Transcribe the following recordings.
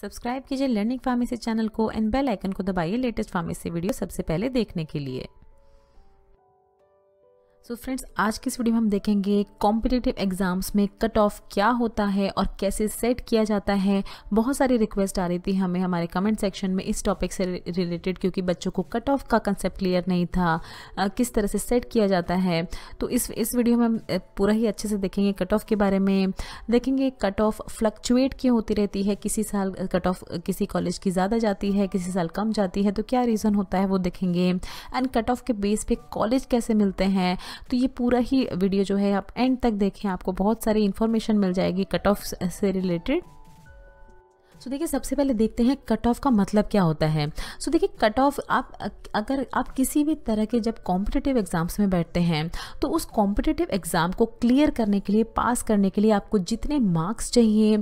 subscribe कीजिए learning pharmacy channel को and bell icon को दबाइए लेटेस्ट फार्मेसी वीडियो सबसे पहले देखने के लिए सो so फ्रेंड्स आज की इस वीडियो में हम देखेंगे कॉम्पिटेटिव एग्ज़ाम्स में कट ऑफ क्या होता है और कैसे सेट किया जाता है बहुत सारी रिक्वेस्ट आ रही थी हमें हमारे कमेंट सेक्शन में इस टॉपिक से रिलेटेड क्योंकि बच्चों को कट ऑफ का कंसेप्ट क्लियर नहीं था आ, किस तरह से सेट किया जाता है तो इस इस वीडियो में हम पूरा ही अच्छे से देखेंगे कट ऑफ के बारे में देखेंगे कट ऑफ फ्लक्चुएट क्यों होती रहती है किसी साल कट ऑफ किसी कॉलेज की ज़्यादा जाती है किसी साल कम जाती है तो क्या रीज़न होता है वो देखेंगे एंड कट ऑफ के बेस पे कॉलेज कैसे मिलते हैं तो ये पूरा ही वीडियो जो है आप एंड तक देखें आपको बहुत सारी इन्फॉर्मेशन मिल जाएगी कट ऑफ से रिलेटेड सो तो so, देखिए सबसे पहले देखते हैं कट ऑफ का मतलब क्या होता है सो तो so, देखिए कट ऑफ आप अगर आप किसी भी तरह के जब कॉम्पिटेटिव एग्ज़ाम्स में बैठते हैं तो उस कॉम्पिटिटिव एग्ज़ाम को क्लियर करने के लिए पास करने के लिए आपको जितने मार्क्स चाहिए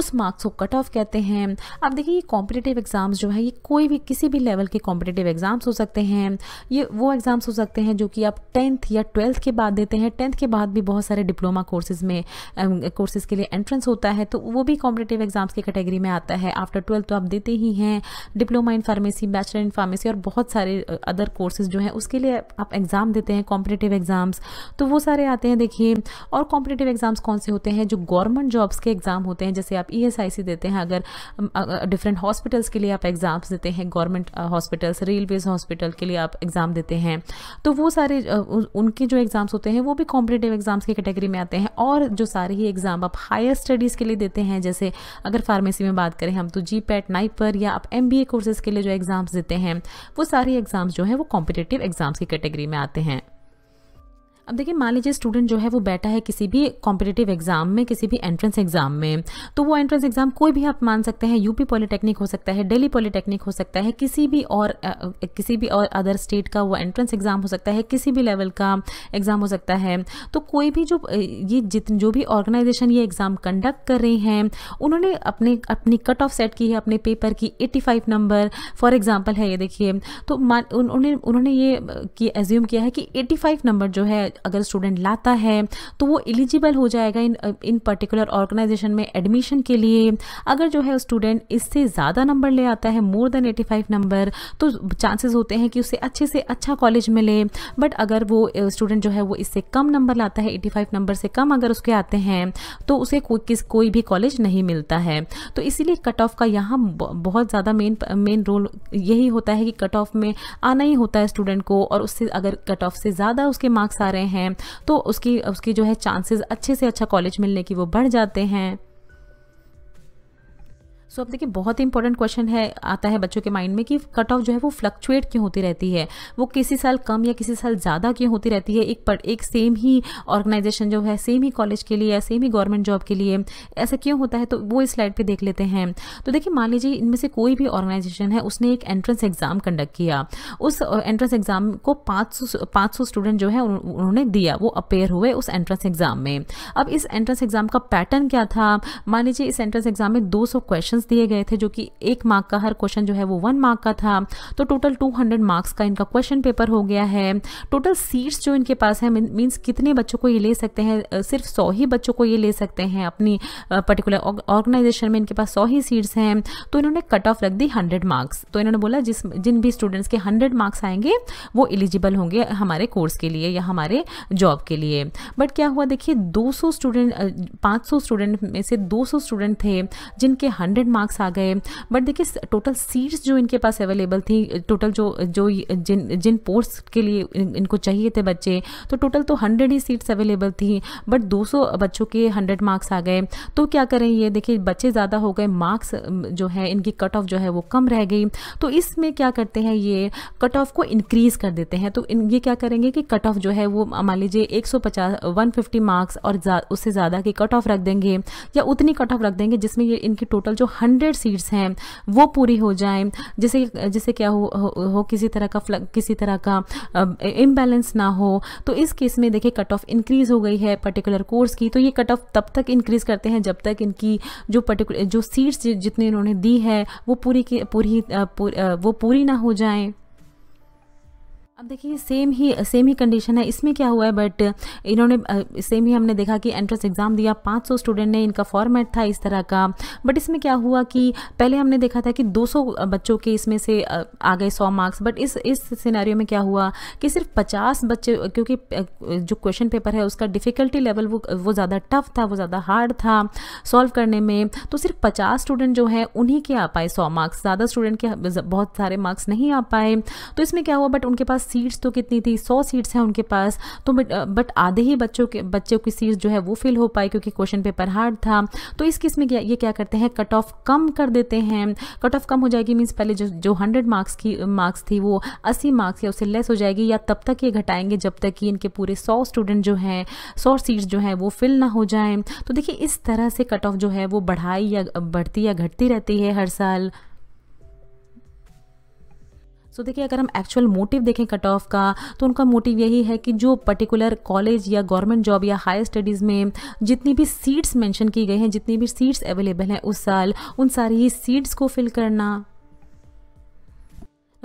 उस मार्क्स को कट ऑफ कहते हैं आप देखिए ये कॉम्पिटेटिव एग्ज़ाम्स जो है ये कोई भी किसी भी लेवल के कॉम्पिटेटिव एग्ज़ाम्स हो सकते हैं ये वो एग्ज़ाम्स हो सकते हैं जो कि आप टेंथ या ट्वेल्थ के बाद देते हैं टेंथ के बाद भी बहुत सारे डिप्लोमा कोर्सेज़ में कोर्सेज़ um, के लिए एंट्रेंस होता है तो वो भी कॉम्पिटेटिव एग्ज़ाम्स की कैटेगरी में आता है आफ्टर ट्वेल्थ तो आप देते ही हैं diploma in pharmacy bachelor in pharmacy और बहुत सारे अदर कोर्सेज जो हैं उसके लिए आप एग्ज़ाम देते हैं कॉम्पिटेटिव एग्ज़ाम्स तो वो सारे आते हैं देखिए और कॉम्पिटेटिव एग्ज़ाम्स कौन से होते हैं जो गवर्नमेंट जॉब्स के एग्ज़ाम होते हैं जैसे आप ई e देते हैं अगर डिफरेंट हॉस्पिटल्स के लिए आप एग्ज़ाम्स देते हैं गवर्नमेंट हॉस्पिटल्स रेलवेज हॉस्पिटल के लिए आप एग्ज़ाम देते हैं तो वो सारे उनके जो एग्ज़ाम्स होते हैं वो भी कॉम्पिटेटिव एग्ज़ाम्स की कैटेगरी में आते हैं और जो सारे ही एग्ज़ाम आप हायर स्टडीज़ के लिए देते हैं जैसे अगर फार्मेसी में बात बात करें हम तो जी पैट नाइपर या आप एम बी कोर्सेज़ के लिए जो एग्ज़ाम्स देते हैं वो सारे एग्ज़ाम्स जो हैं वो कॉम्पिटेटिव एग्ज़ाम्स की कैटेगरी में आते हैं अब देखिए मान लीजिए स्टूडेंट जो है वो बैठा है किसी भी कॉम्पिटेटिव एग्जाम में किसी भी एंट्रेंस एग्जाम में तो वो एंट्रेंस एग्जाम कोई भी आप मान सकते हैं यूपी पॉलिटेक्निक हो सकता है दिल्ली पॉलिटेक्निक हो सकता है किसी भी और किसी भी और अदर स्टेट का वो एंट्रेंस एग्जाम हो सकता है किसी भी लेवल का एग्जाम हो सकता है तो कोई भी जो ये जित जो भी ऑर्गेनाइजेशन ये एग्जाम कंडक्ट कर रहे हैं उन्होंने अपने अपनी कट ऑफ सेट की है अपने पेपर की फ़ाइव नंबर फॉर एग्जाम्पल है ये देखिए तो उन्होंने उन्होंने ये एज्यूम किया है कि फाइव नंबर जो है अगर स्टूडेंट लाता है तो वो एलिजिबल हो जाएगा इन इन पर्टिकुलर ऑर्गेनाइजेशन में एडमिशन के लिए अगर जो है स्टूडेंट इससे ज़्यादा नंबर ले आता है more than eighty five number तो चांसेस होते हैं कि उसे अच्छे से अच्छा कॉलेज मिले बट अगर वो स्टूडेंट जो है वो इससे कम नंबर लाता है एटी फाइव नंबर से कम अगर उसके आते हैं तो उसे कोई किस कोई भी कॉलेज नहीं मिलता है तो इसीलिए कट ऑफ का यहाँ बहुत ज़्यादा मेन मेन रोल यही होता है कि कट ऑफ में आना ही होता है स्टूडेंट को और उससे अगर कट ऑफ से ज़्यादा उसके मार्क्स आ रहे हैं तो उसकी उसकी जो है चांसेस अच्छे से अच्छा कॉलेज मिलने की वो बढ़ जाते हैं सो so, अब देखिए बहुत ही इंपॉर्टेंट क्वेश्चन है आता है बच्चों के माइंड में कि कट ऑफ जो है वो फ्लक्चुएट क्यों होती रहती है वो किसी साल कम या किसी साल ज़्यादा क्यों होती रहती है एक पर एक सेम ही ऑर्गेनाइजेशन जो है सेम ही कॉलेज के लिए या सेम ही गवर्नमेंट जॉब के लिए ऐसा क्यों होता है तो वो इस स्लाइड पर देख लेते हैं तो देखिए मान लीजिए इनमें से कोई भी ऑर्गेनाइजेशन है उसने एक एंट्रेंस एग्ज़ाम कंडक्ट किया उस एंट्रेंस एग्ज़ाम को पाँच सौ स्टूडेंट जो है उन्होंने दिया वो अपेयर हुए उस एंट्रेंस एग्ज़ाम में अब इस एंट्रेंस एग्ज़ाम का पैटर्न क्या था मान लीजिए इस एंट्रेंस एग्ज़ाम में दो क्वेश्चन क्वेश्चंस दिए गए थे जो कि एक मार्क का हर क्वेश्चन जो है वो वन मार्क का था तो टोटल टू हंड्रेड मार्क्स का इनका क्वेश्चन पेपर हो गया है टोटल सीट्स जो इनके पास है मीन्स कितने बच्चों को ये ले सकते हैं सिर्फ सौ ही बच्चों को ये ले सकते हैं अपनी पर्टिकुलर ऑर्गेनाइजेशन में इनके पास सौ ही सीट्स हैं तो इन्होंने कट ऑफ रख दी हंड्रेड मार्क्स तो इन्होंने बोला जिस जिन भी स्टूडेंट्स के हंड्रेड मार्क्स आएंगे वो एलिजिबल होंगे हमारे कोर्स के लिए या हमारे जॉब के लिए बट क्या हुआ देखिए 200 स्टूडेंट 500 स्टूडेंट में से 200 स्टूडेंट थे जिनके 100 मार्क्स आ गए बट देखिए टोटल सीट्स जो इनके पास अवेलेबल थी टोटल जो जो जिन जिन पोस्ट के लिए इन, इनको चाहिए थे बच्चे तो टोटल तो हंड्रेड ही सीट्स अवेलेबल थी बट सौ बच्चों के हंड्रेड मार्क्स आ गए तो क्या करें ये देखिए बच्चे ज़्यादा हो गए मार्क्स जो है इनकी कट ऑफ जो है वो कम रह गई तो इसमें क्या करते हैं ये कट ऑफ को इनक्रीज कर देते हैं तो इन ये क्या करेंगे कि कट ऑफ जो है वो मान लीजिए 150 150 मार्क्स और उससे ज़्यादा की कट ऑफ रख देंगे या उतनी कट ऑफ रख देंगे जिसमें ये इनकी टोटल जो हंड्रेड सीट्स हैं वो पूरी हो जाए जैसे जैसे क्या हो, हो, हो किसी तरह का किसी तरह का इम्बैलेंस ना हो तो इस केस में देखिए कट ऑफ इंक्रीज़ हो गई है पर्टिकुलर कोर्स की तो ये कट ऑफ तब तक इंक्रीज़ करते हैं जब तक इनकी जो पर्टिकुलर जो सीट्स जितनी इन्होंने दी है वो पूरी की पूरी पूर, वो पूरी ना हो जाएँ अब देखिए सेम ही सेम ही कंडीशन है इसमें क्या हुआ है बट इन्होंने सेम ही हमने देखा कि एंट्रेंस एग्ज़ाम दिया 500 स्टूडेंट ने इनका फॉर्मेट था इस तरह का बट इसमें क्या हुआ कि पहले हमने देखा था कि 200 बच्चों के इसमें से आ गए 100 मार्क्स बट इस इस सिनेरियो में क्या हुआ कि सिर्फ 50 बच्चे क्योंकि जो क्वेश्चन पेपर है उसका डिफ़िकल्टी लेवल वो वो ज़्यादा टफ था वो ज़्यादा हार्ड था सॉल्व करने में तो सिर्फ पचास स्टूडेंट जो हैं उन्हीं के आ पाए सौ मार्क्स ज़्यादा स्टूडेंट के बहुत सारे मार्क्स नहीं आ पाए तो इसमें क्या हुआ बट उनके पास सीट्स तो कितनी थी सौ सीट्स हैं उनके पास तो बट बट आधे ही बच्चों के बच्चों की सीट्स जो है वो फिल हो पाई क्योंकि क्वेश्चन पेपर हार्ड था तो इस केस में क्या ये क्या करते हैं कट ऑफ कम कर देते हैं कट ऑफ कम हो जाएगी मीन्स पहले जो जो हंड्रेड मार्क्स की मार्क्स थी वो अस्सी मार्क्स या उससे लेस हो जाएगी या तब तक ये घटाएंगे जब तक कि इनके पूरे सौ स्टूडेंट जो हैं सौ सीट्स जो हैं वो फिल ना हो जाएँ तो देखिए इस तरह से कट ऑफ जो है वो बढ़ाई या बढ़ती या घटती रहती है हर साल सो देखिए अगर हम एक्चुअल मोटिव देखें कट ऑफ का तो उनका मोटिव यही है कि जो पर्टिकुलर कॉलेज या गवर्नमेंट जॉब या हायर स्टडीज़ में जितनी भी सीट्स मेंशन की गई हैं जितनी भी सीट्स अवेलेबल हैं उस साल उन सारी ही सीट्स को फिल करना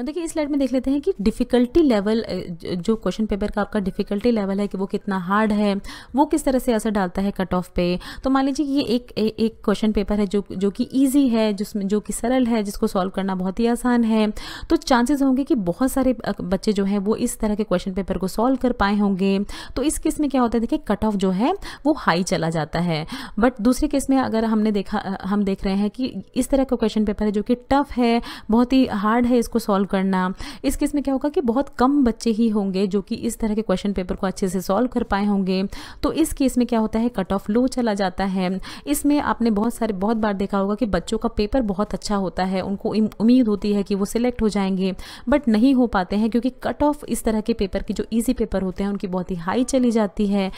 देखिए इस स्लाइड में देख लेते हैं कि डिफ़िकल्टी लेवल जो क्वेश्चन पेपर का आपका डिफ़िकल्टी लेवल है कि वो कितना हार्ड है वो किस तरह से असर डालता है कट ऑफ पे तो मान लीजिए कि ये एक एक क्वेश्चन पेपर है जो जो कि ईजी है जिसमें जो कि सरल है जिसको सॉल्व करना बहुत ही आसान है तो चांसेस होंगे कि बहुत सारे बच्चे जो हैं वो इस तरह के क्वेश्चन पेपर को सॉल्व कर पाए होंगे तो इस केस में क्या होता है देखिए कट ऑफ जो है वो हाई चला जाता है बट दूसरे केस में अगर हमने देखा हम देख रहे हैं कि इस तरह का क्वेश्चन पेपर है जो कि टफ है बहुत ही हार्ड है इसको सॉल्व सॉल्व करना इस केस में क्या होगा कि बहुत कम बच्चे ही होंगे जो कि इस तरह के क्वेश्चन पेपर को अच्छे से सॉल्व कर पाए होंगे तो इस केस में क्या होता है कट ऑफ लो चला जाता है इसमें आपने बहुत सारे बहुत बार देखा होगा कि बच्चों का पेपर बहुत अच्छा होता है उनको उम्मीद होती है कि वो सिलेक्ट हो जाएंगे बट नहीं हो पाते हैं क्योंकि कट ऑफ इस तरह के पेपर की जो ईजी पेपर होते हैं उनकी बहुत ही हाई चली जाती है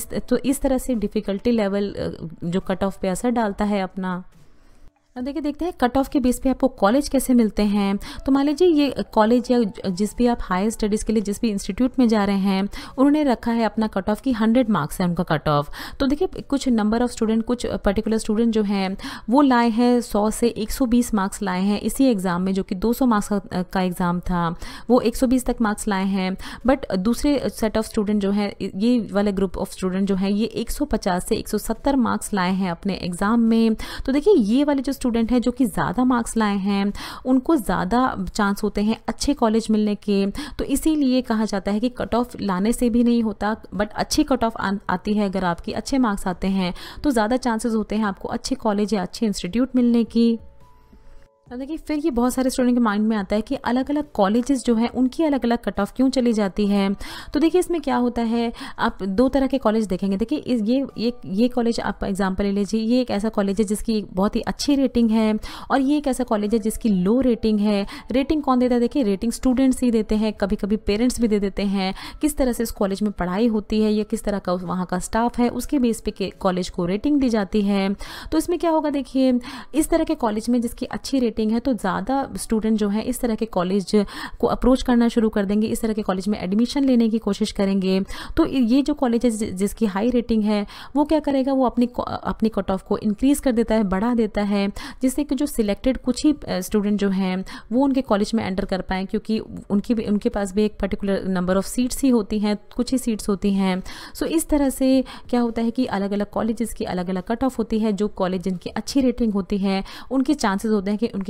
इस तो इस तरह से डिफ़िकल्टी लेवल जो कट ऑफ पे असर डालता है अपना अब देखिए देखते हैं कट ऑफ के बेस पे आपको कॉलेज कैसे मिलते हैं तो मान लीजिए ये कॉलेज या जिस भी आप हायर स्टडीज़ के लिए जिस भी इंस्टीट्यूट में जा रहे हैं उन्होंने रखा है अपना कट ऑफ की हंड्रेड मार्क्स है उनका कट ऑफ तो देखिए कुछ नंबर ऑफ स्टूडेंट कुछ पर्टिकुलर स्टूडेंट जो हैं वो लाए हैं सौ से एक मार्क्स लाए हैं इसी एग्ज़ाम में जो कि दो मार्क्स का, एग्ज़ाम था वो एक तक मार्क्स लाए हैं बट दूसरे सेट ऑफ स्टूडेंट जो है ये वाले ग्रुप ऑफ स्टूडेंट जो हैं ये एक से एक मार्क्स लाए हैं अपने एग्ज़ाम में तो देखिए ये वाले जो स्टूडेंट हैं जो कि ज़्यादा मार्क्स लाए हैं उनको ज़्यादा चांस होते हैं अच्छे कॉलेज मिलने के तो इसीलिए कहा जाता है कि कट ऑफ लाने से भी नहीं होता बट अच्छी कट ऑफ आती है अगर आपकी अच्छे मार्क्स आते हैं तो ज़्यादा चांसेस होते हैं आपको अच्छे कॉलेज या अच्छे इंस्टीट्यूट मिलने की देखिए फिर ये बहुत सारे स्टूडेंट के माइंड में आता है कि अलग अलग कॉलेजेस जो हैं उनकी अलग अलग कट ऑफ क्यों चली जाती है तो देखिए इसमें क्या होता है आप दो तरह के कॉलेज देखेंगे देखिए इस ये ये ये कॉलेज आप एग्जांपल ले लीजिए ये एक ऐसा कॉलेज है जिसकी बहुत ही अच्छी रेटिंग है और ये एक ऐसा कॉलेज है जिसकी लो रेटिंग है रेटिंग कौन देता है देखिए रेटिंग स्टूडेंट्स ही देते हैं कभी कभी पेरेंट्स भी दे देते हैं किस तरह से इस कॉलेज में पढ़ाई होती है या किस तरह का वहाँ का स्टाफ है उसके बेस पे कॉलेज को रेटिंग दी जाती है तो इसमें क्या होगा देखिए इस तरह के कॉलेज में जिसकी अच्छी रेटिंग मीटिंग है तो ज़्यादा स्टूडेंट जो हैं इस तरह के कॉलेज को अप्रोच करना शुरू कर देंगे इस तरह के कॉलेज में एडमिशन लेने की कोशिश करेंगे तो ये जो कॉलेज जिसकी हाई रेटिंग है वो क्या करेगा वो अपनी अपनी कट ऑफ को इंक्रीज़ कर देता है बढ़ा देता है जिससे कि जो सिलेक्टेड कुछ ही स्टूडेंट जो हैं वो उनके कॉलेज में एंटर कर पाएँ क्योंकि उनकी भी उनके पास भी एक पर्टिकुलर नंबर ऑफ़ सीट्स ही होती हैं कुछ ही सीट्स होती हैं सो इस तरह से क्या होता है कि अलग अलग कॉलेज की अलग अलग कट ऑफ होती है जो कॉलेज जिनकी अच्छी रेटिंग होती है उनके चांसेस होते हैं कि उनके